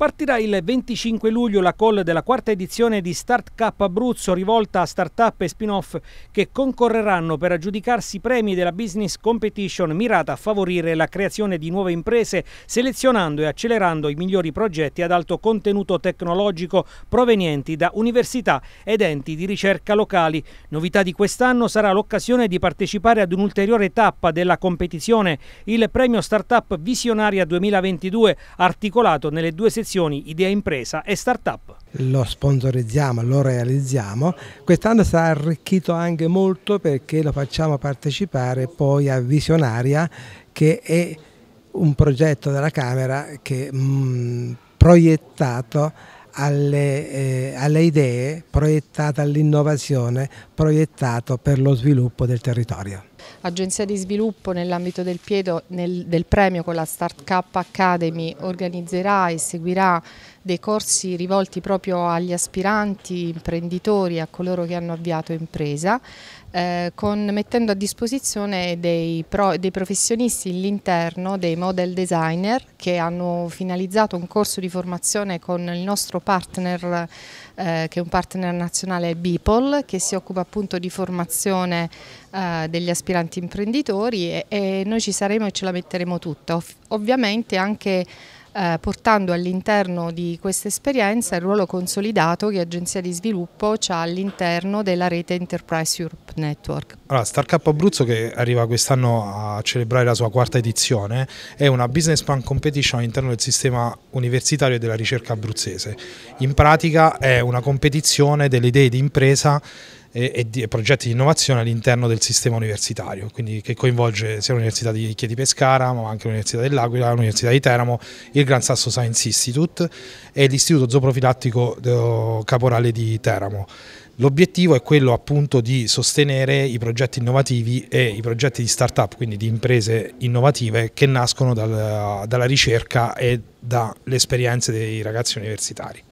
Partirà il 25 luglio la call della quarta edizione di Start Cup Abruzzo rivolta a start-up e spin-off che concorreranno per aggiudicarsi premi della Business Competition mirata a favorire la creazione di nuove imprese selezionando e accelerando i migliori progetti ad alto contenuto tecnologico provenienti da università ed enti di ricerca locali. Novità di quest'anno sarà l'occasione di partecipare ad un'ulteriore tappa della competizione, il premio Startup Visionaria 2022 articolato nelle due sezioni convenzioni Idea Impresa e Startup. Lo sponsorizziamo, lo realizziamo, quest'anno sarà arricchito anche molto perché lo facciamo partecipare poi a Visionaria che è un progetto della Camera che mh, proiettato alle, eh, alle, idee, proiettato all'innovazione, proiettato per lo sviluppo del territorio agenzia di sviluppo nell'ambito del, nel, del premio con la Start Cup Academy organizzerà e seguirà dei corsi rivolti proprio agli aspiranti, imprenditori, a coloro che hanno avviato impresa, eh, con, mettendo a disposizione dei, pro, dei professionisti all'interno, dei model designer che hanno finalizzato un corso di formazione con il nostro partner, eh, che è un partner nazionale Bipol, che si occupa appunto di formazione eh, degli aspiranti tanti imprenditori e, e noi ci saremo e ce la metteremo tutta. Ov ovviamente anche eh, portando all'interno di questa esperienza il ruolo consolidato che l'Agenzia di Sviluppo ha all'interno della rete Enterprise Europe Network. Allora, Startup Abruzzo che arriva quest'anno a celebrare la sua quarta edizione è una business plan competition all'interno del sistema universitario e della ricerca abruzzese. In pratica è una competizione delle idee di impresa e, e, di, e, progetti di innovazione all'interno del sistema universitario, quindi che coinvolge sia l'Università di Chieti Pescara, ma anche l'Università dell'Aquila, l'Università di Teramo, il Gran Sasso Science Institute e l'Istituto Zooprofilattico eh, Caporale di Teramo. L'obiettivo è quello appunto di sostenere i progetti innovativi e i progetti di start-up, quindi di imprese innovative che nascono dal, dalla ricerca e dalle esperienze dei ragazzi universitari.